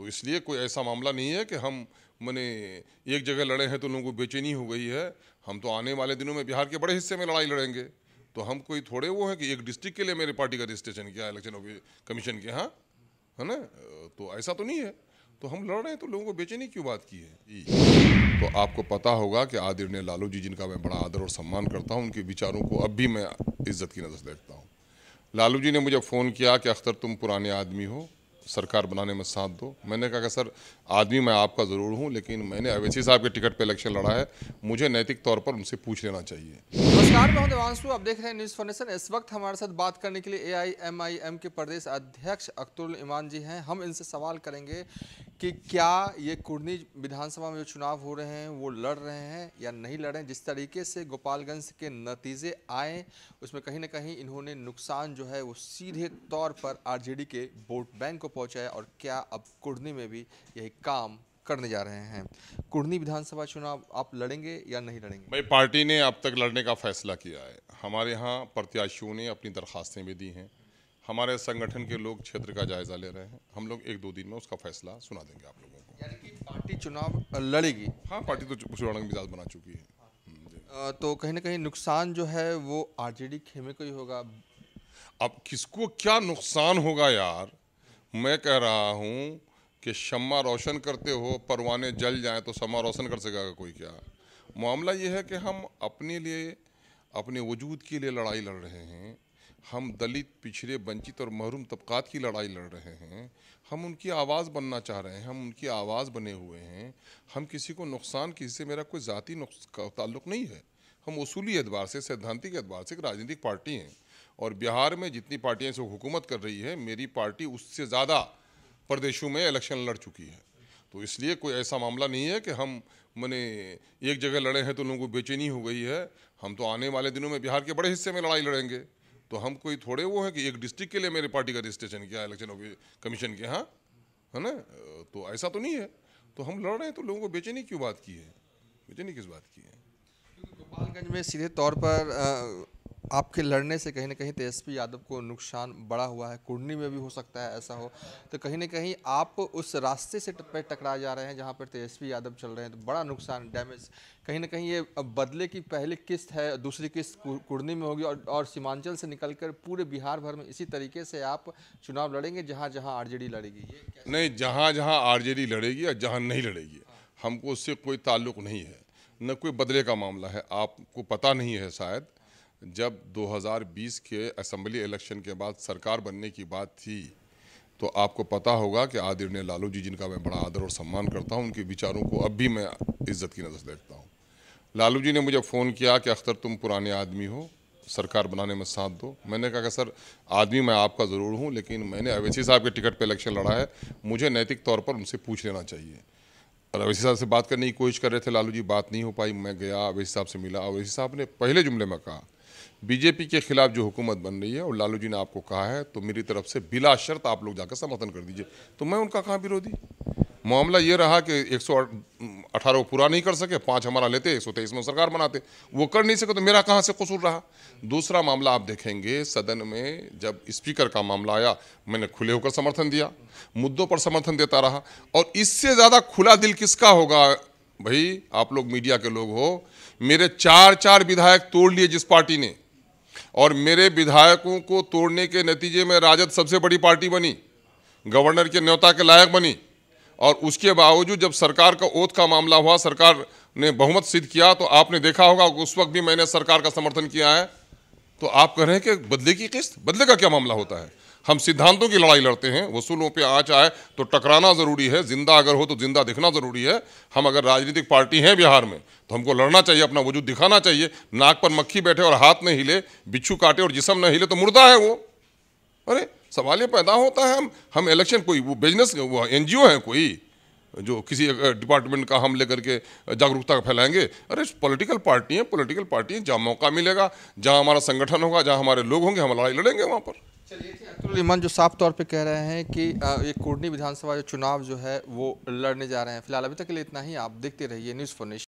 तो इसलिए कोई ऐसा मामला नहीं है कि हम मैंने एक जगह लड़े हैं तो लोगों को बेचैनी हो गई है हम तो आने वाले दिनों में बिहार के बड़े हिस्से में लड़ाई लड़ेंगे तो हम कोई थोड़े वो हैं कि एक डिस्ट्रिक्ट के लिए मेरे पार्टी का रजिस्ट्रेशन किया इलेक्शन कमीशन के यहाँ है ना तो ऐसा तो नहीं है तो हम लड़ रहे हैं तो लोगों को बेचैनी क्यों बात की है तो आपको पता होगा कि आदरणीय लालू जी जिनका मैं बड़ा आदर और सम्मान करता हूँ उनके विचारों को अब भी मैं इज्जत की नज़र देखता हूँ लालू जी ने मुझे फ़ोन किया कि अख्तर तुम पुराने आदमी हो सरकार बनाने में साथ दो मैंने कहा कि सर आदमी मैं आपका ज़रूर हूं लेकिन मैंने अवैसी साहब के टिकट पे इलेक्शन लड़ा है मुझे नैतिक तौर पर उनसे पूछ लेना चाहिए नमस्कार मैं देवांशु आप देख रहे हैं न्यूज़ फाउंडेशन इस वक्त हमारे साथ बात करने के लिए एआईएमआईएम के प्रदेश अध्यक्ष अख्तुल ईमान जी हैं हम इनसे सवाल करेंगे कि क्या ये कुर्नी विधानसभा में जो चुनाव हो रहे हैं वो लड़ रहे हैं या नहीं लड़ रहे हैं जिस तरीके से गोपालगंज के नतीजे आए उसमें कहीं ना कहीं इन्होंने नुकसान जो है वो सीधे तौर पर आरजेडी के वोट बैंक को पहुंचा है और क्या अब कुड़नी में भी यही काम करने जा रहे हैं कुड़नी विधानसभा चुनाव आप लड़ेंगे या नहीं लड़ेंगे भाई पार्टी ने अब तक लड़ने का फैसला किया है हमारे यहाँ प्रत्याशियों ने अपनी दरखास्तें भी दी हैं हमारे संगठन के लोग क्षेत्र का जायजा ले रहे हैं हम लोग एक दो दिन में उसका फैसला सुना देंगे आप लोगों को यानी कि पार्टी चुनाव लड़ेगी हाँ पार्टी तो चुनाव मिजाज बना चुकी है हम्म, तो कहीं ना कहीं नुकसान जो है वो आरजेडी खेमे को ही होगा अब किसको क्या नुकसान होगा यार मैं कह रहा हूँ कि शम्मा रोशन करते हो परवाने जल जाएं तो शम्मा रोशन कर सकेगा कोई क्या मामला ये है कि हम अपने लिए अपने वजूद के लिए लड़ाई लड़ रहे हैं हम दलित पिछड़े वंचित और महरूम तबक़ात की लड़ाई लड़ रहे हैं हम उनकी आवाज़ बनना चाह रहे हैं हम उनकी आवाज़ बने हुए हैं हम किसी को नुकसान किसी से मेरा कोई ज़ाती का ताल्लुक़ नहीं है हम उसूली एतबार से सैद्धांतिक एतबार से एक राजनीतिक पार्टी हैं और बिहार में जितनी पार्टियाँ से हुकूमत कर रही है मेरी पार्टी उससे ज़्यादा प्रदेशों में इलेक्शन लड़ चुकी है तो इसलिए कोई ऐसा मामला नहीं है कि हम मैंने एक जगह लड़े हैं तो लोगों को बेचैनी हो गई है हम तो आने वाले दिनों में बिहार के बड़े हिस्से में लड़ाई लड़ेंगे तो हम कोई थोड़े वो हैं कि एक डिस्ट्रिक्ट के लिए मेरे पार्टी का रजिस्ट्रेशन किया इलेक्शन कमीशन के यहाँ है ना तो ऐसा तो नहीं है तो हम लड़ रहे हैं तो लोगों को बेचैनी क्यों बात की है बेचैनी किस बात की है गोपालगंज में सीधे तौर पर आ... आपके लड़ने से कहीं ना कहीं तेजस्वी यादव को नुकसान बड़ा हुआ है कुंडली में भी हो सकता है ऐसा हो तो कहीं ना कहीं आप उस रास्ते से पर टकरा जा रहे हैं जहां पर तेजस्वी यादव चल रहे हैं तो बड़ा नुकसान डैमेज कहीं ना कहीं ये बदले की पहली किस्त है दूसरी किस्त कुंडली में होगी और, और सीमांचल से निकल पूरे बिहार भर में इसी तरीके से आप चुनाव लड़ेंगे जहाँ जहाँ आर लड़ेगी नहीं जहाँ जहाँ आर लड़ेगी और जहाँ नहीं लड़ेगी हमको उससे कोई ताल्लुक नहीं है न कोई बदले का मामला है आपको पता नहीं है शायद जब 2020 के असम्बली इलेक्शन के बाद सरकार बनने की बात थी तो आपको पता होगा कि आदरणीय लालू जी जिनका मैं बड़ा आदर और सम्मान करता हूँ उनके विचारों को अब भी मैं इज्जत की नज़र देखता हूँ लालू जी ने मुझे फ़ोन किया कि अख्तर तुम पुराने आदमी हो सरकार बनाने में साथ दो मैंने कहा कि सर आदमी मैं आपका ज़रूर हूँ लेकिन मैंने अवैसी साहब के टिकट पर इलेक्शन लड़ा है मुझे नैतिक तौर पर उनसे पूछ लेना चाहिए और अवैसी साहब से बात करने की कोशिश कर रहे थे लालू जी बात नहीं हो पाई मैं गया अवैसी साहब से मिला अवैसी साहब ने पहले जुमले में कहा बीजेपी के खिलाफ जो हुकूमत बन रही है और लालू जी ने आपको कहा है तो मेरी तरफ से बिला शर्त आप लोग जाकर समर्थन कर दीजिए तो मैं उनका कहाँ विरोधी मामला ये रहा कि एक सौ अठारह पूरा नहीं कर सके पाँच हमारा लेते एक सौ तेईस में सरकार बनाते वो कर नहीं सके तो मेरा कहाँ से कसूर रहा दूसरा मामला आप देखेंगे सदन में जब स्पीकर का मामला आया मैंने खुले होकर समर्थन दिया मुद्दों पर समर्थन देता रहा और इससे ज़्यादा खुला दिल किसका होगा भाई आप लोग मीडिया के लोग हो मेरे चार चार विधायक तोड़ लिए जिस पार्टी ने और मेरे विधायकों को तोड़ने के नतीजे में राजद सबसे बड़ी पार्टी बनी गवर्नर के न्योता के लायक बनी और उसके बावजूद जब सरकार का ओथ का मामला हुआ सरकार ने बहुमत सिद्ध किया तो आपने देखा होगा उस वक्त भी मैंने सरकार का समर्थन किया है तो आप कह रहे हैं कि बदले की किस्त बदले का क्या मामला होता है हम सिद्धांतों की लड़ाई लड़ते हैं वसूलों पे आँच आए तो टकराना ज़रूरी है ज़िंदा अगर हो तो ज़िंदा दिखना ज़रूरी है हम अगर राजनीतिक पार्टी हैं बिहार में तो हमको लड़ना चाहिए अपना वजूद दिखाना चाहिए नाक पर मक्खी बैठे और हाथ नहीं हिले बिच्छू काटे और जिसम न हिले तो मुर्दा है वो अरे सवाल ये पैदा होता है हम हम इलेक्शन कोई वो बिजनेस वो एन है कोई जो किसी डिपार्टमेंट का हम लेकर के जागरूकता फैलाएंगे अरे पॉलिटिकल पार्टी हैं पॉलिटिकल पार्टी हैं जहाँ मौका मिलेगा जहाँ हमारा संगठन होगा जहाँ हमारे लोग होंगे हम लड़ाई लड़ेंगे वहाँ पर चलिए इमन जो साफ तौर पे कह रहे हैं कि ये कुर्नी विधानसभा जो चुनाव जो है वो लड़ने जा रहे हैं फिलहाल अभी तक के लिए इतना ही आप देखते रहिए न्यूज़ फोनेश